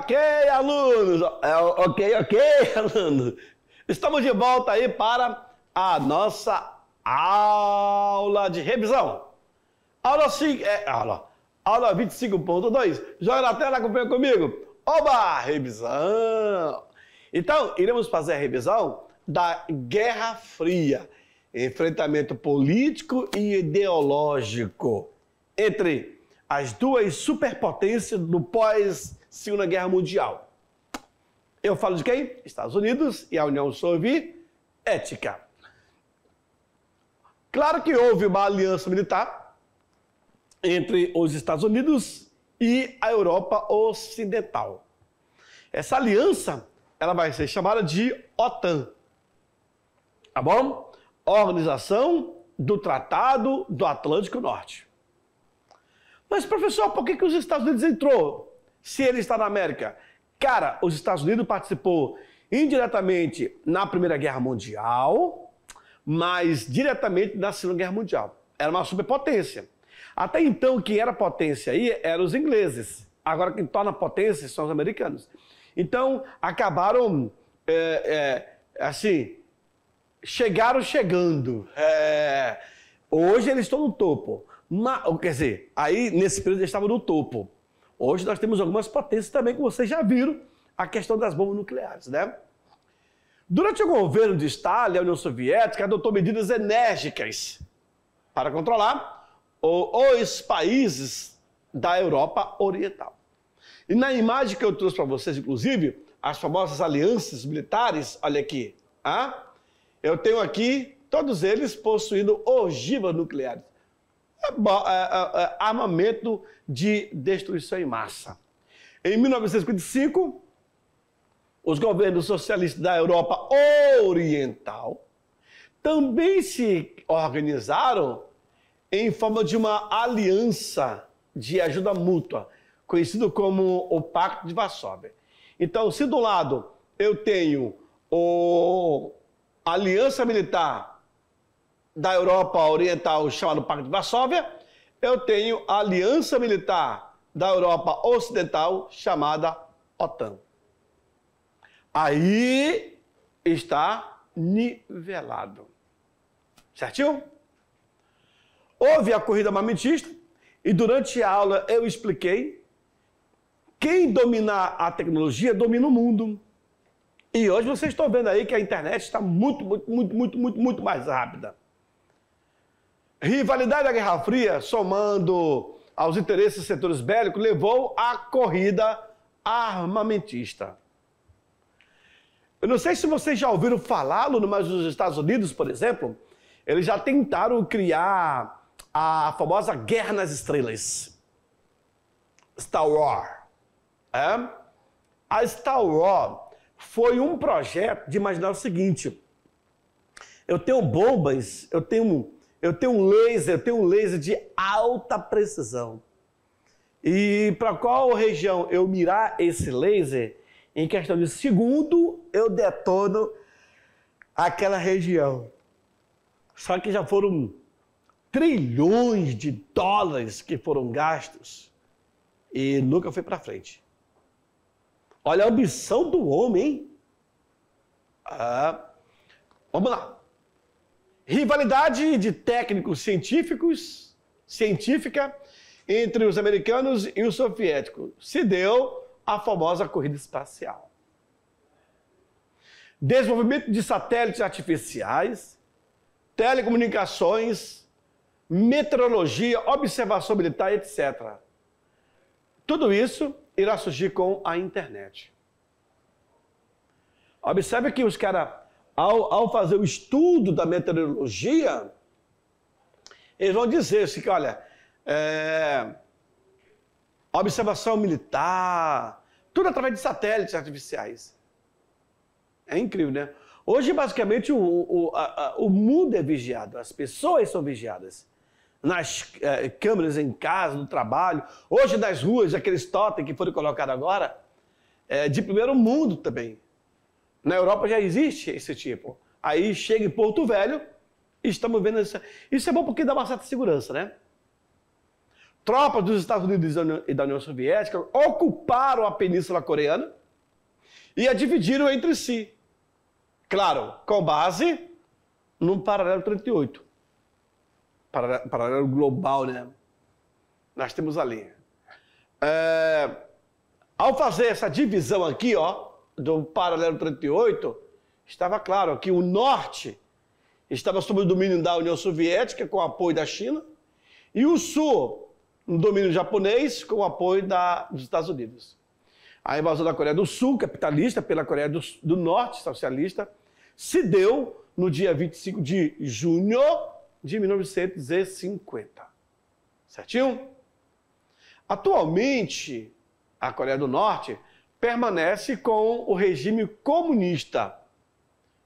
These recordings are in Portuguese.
ok, alunos! É, ok, ok, alunos! Estamos de volta aí para a nossa aula de revisão. Aula, 5, é, aula, aula 25.2. Joga na tela, acompanha comigo. Oba! Revisão! Então, iremos fazer a revisão da Guerra Fria, enfrentamento político e ideológico entre as duas superpotências do pós Segunda Guerra Mundial. Eu falo de quem? Estados Unidos e a União Soviética. Claro que houve uma aliança militar entre os Estados Unidos e a Europa Ocidental. Essa aliança ela vai ser chamada de OTAN. Tá bom? Organização do Tratado do Atlântico Norte. Mas, professor, por que, que os Estados Unidos entrou? se ele está na América? Cara, os Estados Unidos participou indiretamente na Primeira Guerra Mundial, mas diretamente na Segunda Guerra Mundial. Era uma superpotência. Até então, quem era potência aí eram os ingleses. Agora, quem torna potência são os americanos. Então, acabaram, é, é, assim, chegaram chegando. É, hoje eles estão no topo. Mas, quer dizer, aí nesse período eles estavam no topo. Hoje nós temos algumas potências também que vocês já viram, a questão das bombas nucleares, né? Durante o governo de Stalin, a União Soviética adotou medidas enérgicas para controlar os países da Europa Oriental. E na imagem que eu trouxe para vocês, inclusive, as famosas alianças militares, olha aqui, ah, eu tenho aqui todos eles possuindo ogivas nucleares. É, é, é, é, armamento de destruição em massa. Em 1955, os governos socialistas da Europa Oriental também se organizaram em forma de uma aliança de ajuda mútua, conhecido como o Pacto de Varsóvia. Então, se do lado eu tenho a aliança militar da Europa Oriental, chamado Pacto de Varsóvia, eu tenho a Aliança Militar da Europa Ocidental, chamada OTAN. Aí está nivelado. Certinho? Houve a corrida armamentista e durante a aula eu expliquei quem dominar a tecnologia domina o mundo. E hoje vocês estão vendo aí que a internet está muito, muito, muito, muito, muito, muito mais rápida. Rivalidade da Guerra Fria, somando aos interesses dos setores bélicos, levou à corrida armamentista. Eu não sei se vocês já ouviram falá-lo, mas nos Estados Unidos, por exemplo, eles já tentaram criar a famosa Guerra nas Estrelas. Star Wars. É? A Star Wars foi um projeto de imaginar o seguinte: eu tenho bombas, eu tenho eu tenho um laser, eu tenho um laser de alta precisão. E para qual região eu mirar esse laser, em questão de segundo, eu detono aquela região. Só que já foram trilhões de dólares que foram gastos e nunca foi para frente. Olha a ambição do homem, hein? Ah, vamos lá. Rivalidade de técnicos científicos, científica, entre os americanos e os soviéticos. Se deu a famosa corrida espacial. Desenvolvimento de satélites artificiais, telecomunicações, meteorologia, observação militar, etc. Tudo isso irá surgir com a internet. Observe que os caras ao, ao fazer o estudo da meteorologia, eles vão dizer assim, que, olha, é, observação militar, tudo através de satélites artificiais. É incrível, né? Hoje, basicamente, o, o, a, a, o mundo é vigiado, as pessoas são vigiadas. Nas é, câmeras em casa, no trabalho, hoje nas ruas, aqueles totem que foram colocados agora, é, de primeiro mundo também. Na Europa já existe esse tipo. Aí chega em Porto Velho e estamos vendo isso. Isso é bom porque dá uma certa segurança, né? Tropas dos Estados Unidos e da União Soviética ocuparam a Península Coreana e a dividiram entre si. Claro, com base no paralelo 38. Paralelo global, né? Nós temos ali. É... Ao fazer essa divisão aqui, ó, do paralelo 38, estava claro que o norte estava sob o domínio da União Soviética, com o apoio da China, e o sul, no domínio japonês, com o apoio da, dos Estados Unidos. A invasão da Coreia do Sul, capitalista, pela Coreia do, do Norte, socialista, se deu no dia 25 de junho de 1950. Certinho? Atualmente, a Coreia do Norte permanece com o regime comunista,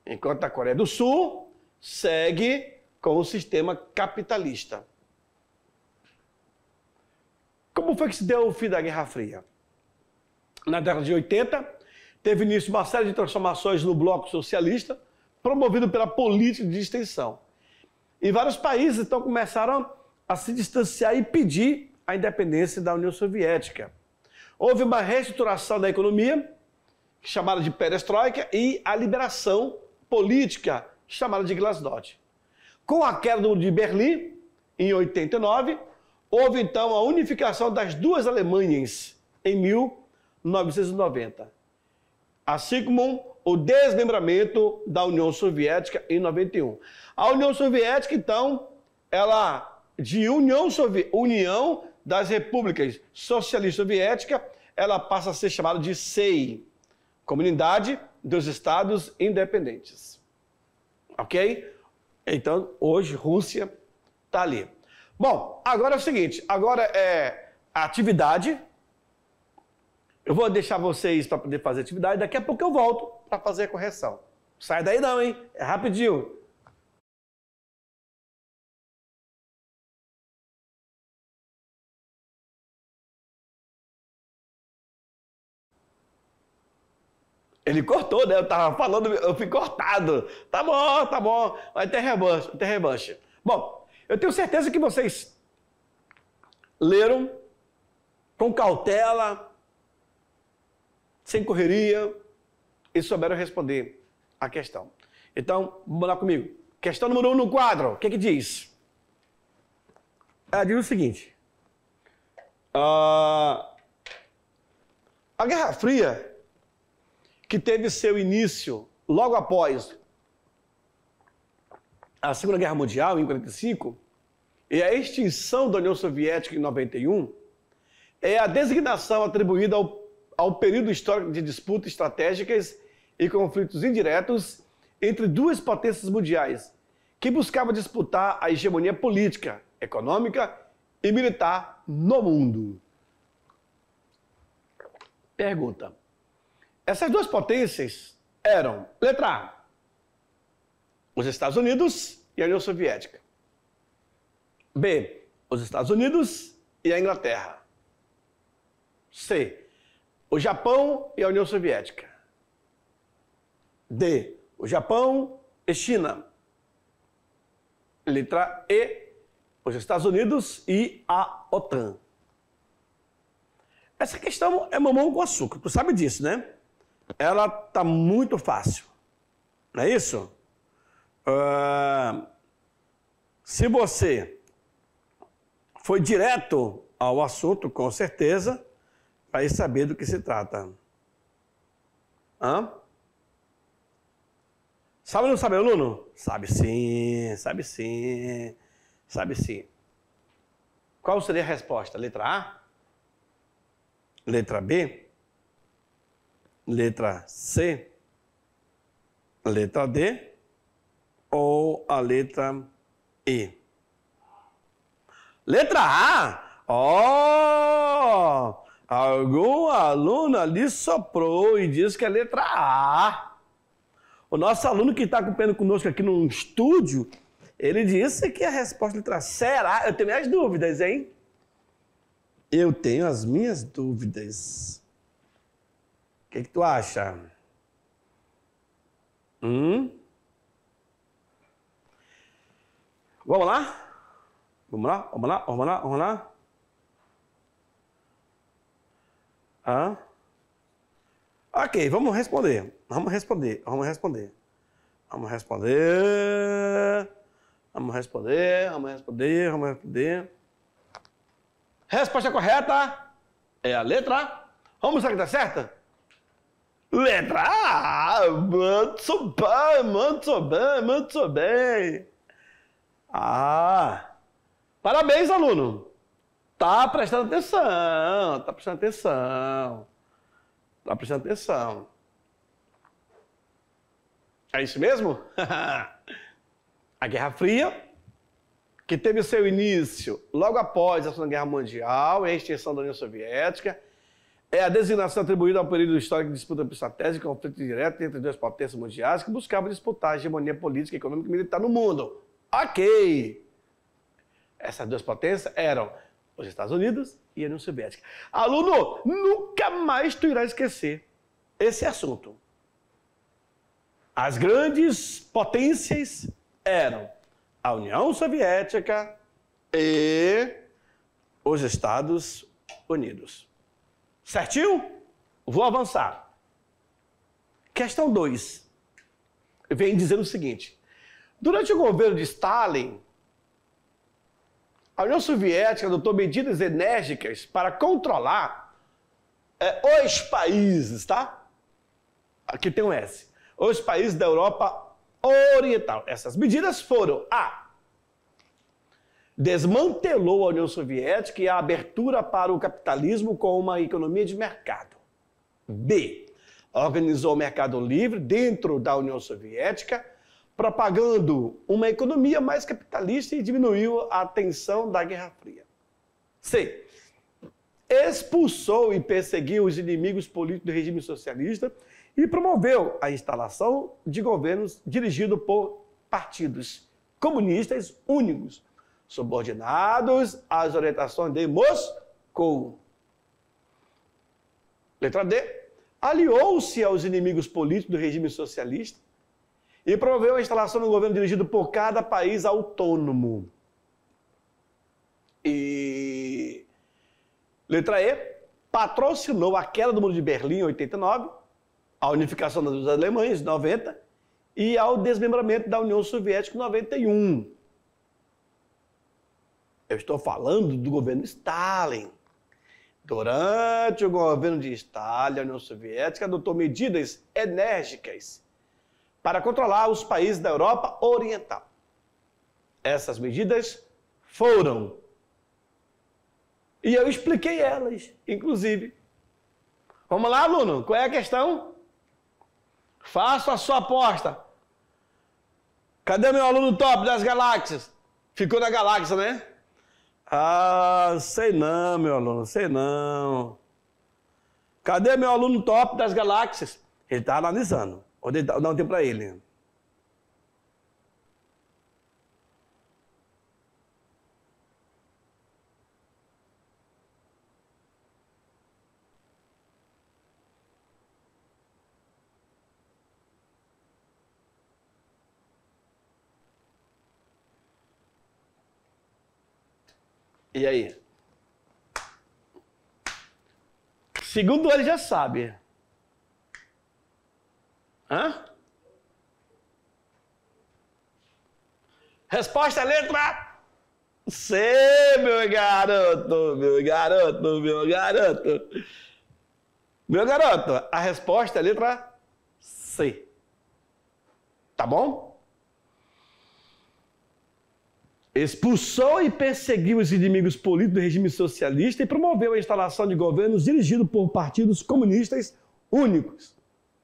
enquanto a Coreia do Sul segue com o sistema capitalista. Como foi que se deu o fim da Guerra Fria? Na década de 80, teve início uma série de transformações no bloco socialista, promovido pela política de extensão. E vários países então começaram a se distanciar e pedir a independência da União Soviética. Houve uma reestruturação da economia, chamada de perestroika, e a liberação política, chamada de glasnost. Com a queda de Berlim, em 89, houve então a unificação das duas Alemanhas em 1990. Assim como o desmembramento da União Soviética em 91. A União Soviética, então, ela de União, Sovi União das Repúblicas Socialista Soviética ela passa a ser chamada de CEI, Comunidade dos Estados Independentes. Ok? Então, hoje, Rússia está ali. Bom, agora é o seguinte, agora é atividade. Eu vou deixar vocês para poder fazer atividade, daqui a pouco eu volto para fazer a correção. Sai daí não, hein? É rapidinho. Ele cortou, né? Eu tava falando, eu fui cortado. Tá bom, tá bom. Vai ter revanche, vai ter revanche. Bom, eu tenho certeza que vocês leram com cautela, sem correria, e souberam responder a questão. Então, vamos lá comigo. Questão número um no quadro. O que, que diz? Ela diz o seguinte. Uh, a Guerra Fria que teve seu início logo após a Segunda Guerra Mundial, em 1945, e a extinção da União Soviética em 91, é a designação atribuída ao, ao período histórico de disputas estratégicas e conflitos indiretos entre duas potências mundiais, que buscavam disputar a hegemonia política, econômica e militar no mundo. Pergunta: essas duas potências eram, letra A, os Estados Unidos e a União Soviética. B, os Estados Unidos e a Inglaterra. C, o Japão e a União Soviética. D, o Japão e China. Letra E, os Estados Unidos e a OTAN. Essa questão é mamão com açúcar, tu sabe disso, né? ela tá muito fácil. Não é isso? Uh, se você foi direto ao assunto, com certeza, vai saber do que se trata. Hã? Sabe ou não sabe, aluno? Sabe sim, sabe sim, sabe sim. Qual seria a resposta? Letra A? Letra B? letra C, letra D ou a letra E? Letra A! Oh! Algum aluno ali soprou e disse que é letra A. O nosso aluno que está acompanhando conosco aqui no estúdio, ele disse que a resposta é letra C Será? Eu tenho minhas dúvidas, hein? Eu tenho as minhas dúvidas que, que tu acha? Hum? Vamos lá? Vamos lá, vamos lá, vamos lá, vamos lá. Ah? Ok, vamos responder. Vamos responder, vamos responder. Vamos responder. Vamos responder, vamos responder, vamos responder. Resposta correta é a letra. Vamos, saber que está certa? Letra A, muito bem, muito bem, muito bem. Ah, parabéns, aluno. Tá prestando atenção, tá prestando atenção. Tá prestando atenção. É isso mesmo? a Guerra Fria, que teve seu início logo após a Segunda Guerra Mundial e a extinção da União Soviética, é a designação atribuída ao período histórico de disputa estratégica, conflito direto entre duas potências mundiais que buscavam disputar a hegemonia política, econômica e militar no mundo. Ok! Essas duas potências eram os Estados Unidos e a União Soviética. Aluno, nunca mais tu irá esquecer esse assunto. As grandes potências eram a União Soviética e os Estados Unidos. Certinho? Vou avançar. Questão 2. Vem dizendo o seguinte: durante o governo de Stalin, a União Soviética adotou medidas enérgicas para controlar é, os países, tá? Aqui tem um S. Os países da Europa Oriental. Essas medidas foram A desmantelou a União Soviética e a abertura para o capitalismo com uma economia de mercado. B. Organizou o mercado livre dentro da União Soviética, propagando uma economia mais capitalista e diminuiu a tensão da Guerra Fria. C. Expulsou e perseguiu os inimigos políticos do regime socialista e promoveu a instalação de governos dirigidos por partidos comunistas únicos, subordinados às orientações de Moscou. Letra D. Aliou-se aos inimigos políticos do regime socialista e promoveu a instalação de um governo dirigido por cada país autônomo. E. Letra E. Patrocinou a queda do mundo de Berlim em 89, a unificação das Alemanhas em 90 e ao desmembramento da União Soviética em 91. Eu estou falando do governo Stalin. Durante o governo de Stalin, a União Soviética adotou medidas enérgicas para controlar os países da Europa Oriental. Essas medidas foram. E eu expliquei elas, inclusive. Vamos lá, aluno, qual é a questão? Faça a sua aposta. Cadê meu aluno top das galáxias? Ficou na galáxia, né? Ah, sei não, meu aluno, sei não. Cadê meu aluno top das galáxias? Ele está analisando. Onde dá, um tempo para ele. E aí? Segundo ele já sabe. Hã? Resposta letra C, meu garoto, meu garoto, meu garoto. Meu garoto, a resposta é letra C. Tá bom? expulsou e perseguiu os inimigos políticos do regime socialista e promoveu a instalação de governos dirigidos por partidos comunistas únicos,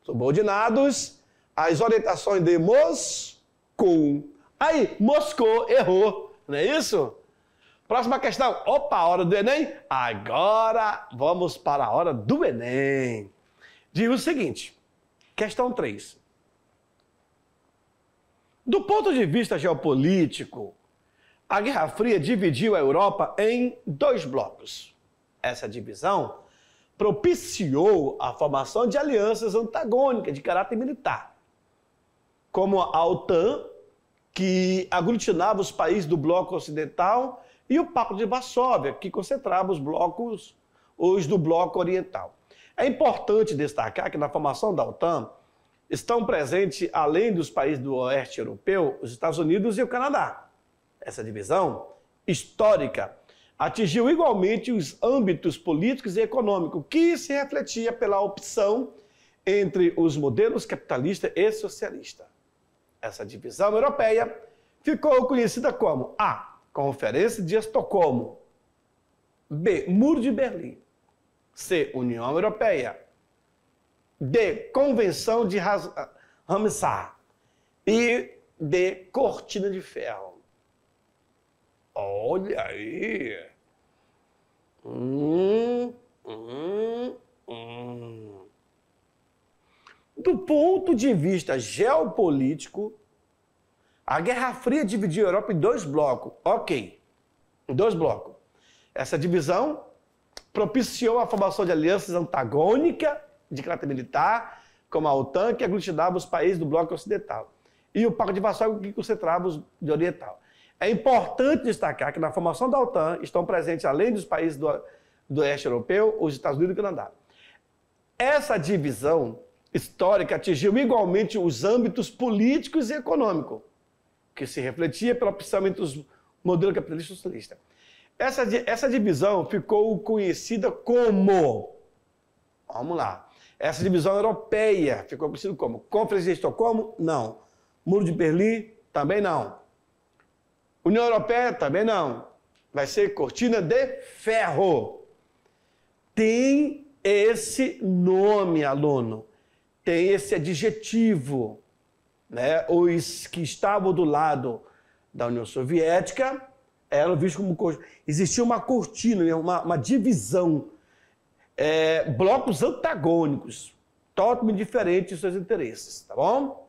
subordinados às orientações de Moscou. Aí, Moscou errou, não é isso? Próxima questão. Opa, hora do Enem? Agora vamos para a hora do Enem. Diz o seguinte: questão 3. Do ponto de vista geopolítico, a Guerra Fria dividiu a Europa em dois blocos. Essa divisão propiciou a formação de alianças antagônicas de caráter militar, como a OTAN, que aglutinava os países do bloco ocidental, e o Pacto de Varsóvia, que concentrava os blocos os do bloco oriental. É importante destacar que na formação da OTAN estão presentes, além dos países do oeste europeu, os Estados Unidos e o Canadá essa divisão histórica atingiu igualmente os âmbitos políticos e econômicos, que se refletia pela opção entre os modelos capitalista e socialista. Essa divisão europeia ficou conhecida como A. Conferência de Estocolmo, B. Muro de Berlim, C. União Europeia, D. Convenção de Ramsar e D. Cortina de Ferro. Olha aí! Hum, hum, hum. Do ponto de vista geopolítico, a Guerra Fria dividiu a Europa em dois blocos. Ok, em dois blocos. Essa divisão propiciou a formação de alianças antagônicas de caráter militar, como a OTAN, que aglutinava os países do bloco ocidental, e o Pacto de Varsóvia, que concentrava os de oriental. É importante destacar que na formação da OTAN estão presentes, além dos países do, do leste europeu, os Estados Unidos e o Canadá. Essa divisão histórica atingiu igualmente os âmbitos políticos e econômico, que se refletia pela opção entre os modelos capitalista e socialista. Essa, essa divisão ficou conhecida como, vamos lá, essa divisão europeia ficou conhecida como Conferência de Estocolmo? Não. Muro de Berlim? Também não. União Europeia também não. Vai ser cortina de ferro. Tem esse nome, aluno. Tem esse adjetivo. Né? Os que estavam do lado da União Soviética eram vistos como. Existia uma cortina, né? uma, uma divisão. É, blocos antagônicos, totalmente diferentes dos seus interesses, tá bom?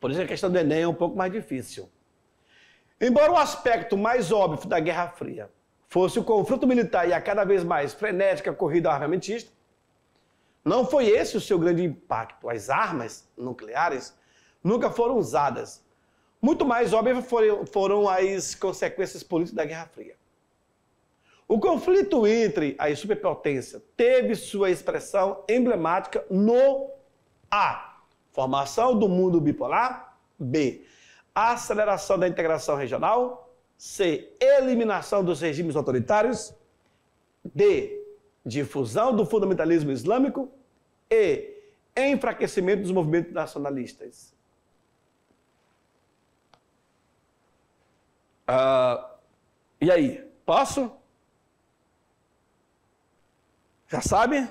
Por isso a questão do Enem é um pouco mais difícil. Embora o aspecto mais óbvio da Guerra Fria fosse o confronto militar e a cada vez mais frenética corrida armamentista, não foi esse o seu grande impacto. As armas nucleares nunca foram usadas. Muito mais óbvias foram as consequências políticas da Guerra Fria. O conflito entre as superpotências teve sua expressão emblemática no A. Formação do mundo bipolar. B aceleração da integração regional, C, eliminação dos regimes autoritários, D, difusão do fundamentalismo islâmico e enfraquecimento dos movimentos nacionalistas. Uh, e aí, posso? Já sabe?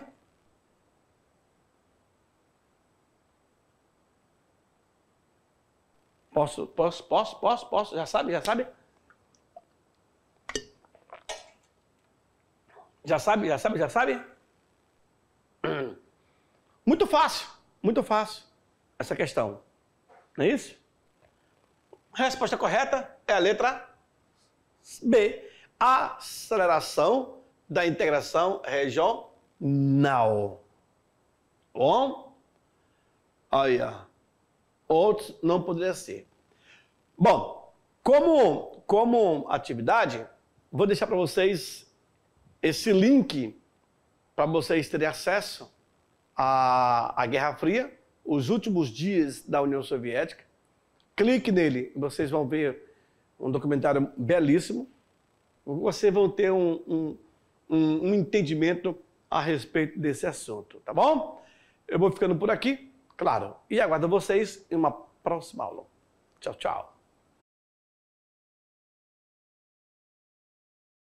Posso, posso, posso, posso, posso. Já sabe, já sabe? Já sabe, já sabe, já sabe? Muito fácil, muito fácil essa questão. Não é isso? resposta correta é a letra B. Aceleração da integração regional. Bom? Olha, outros não poderia ser. Bom, como, como atividade, vou deixar para vocês esse link para vocês terem acesso à, à Guerra Fria, os últimos dias da União Soviética. Clique nele, vocês vão ver um documentário belíssimo. Vocês vão ter um, um, um, um entendimento a respeito desse assunto, tá bom? Eu vou ficando por aqui, claro, e aguardo vocês em uma próxima aula. Tchau, tchau.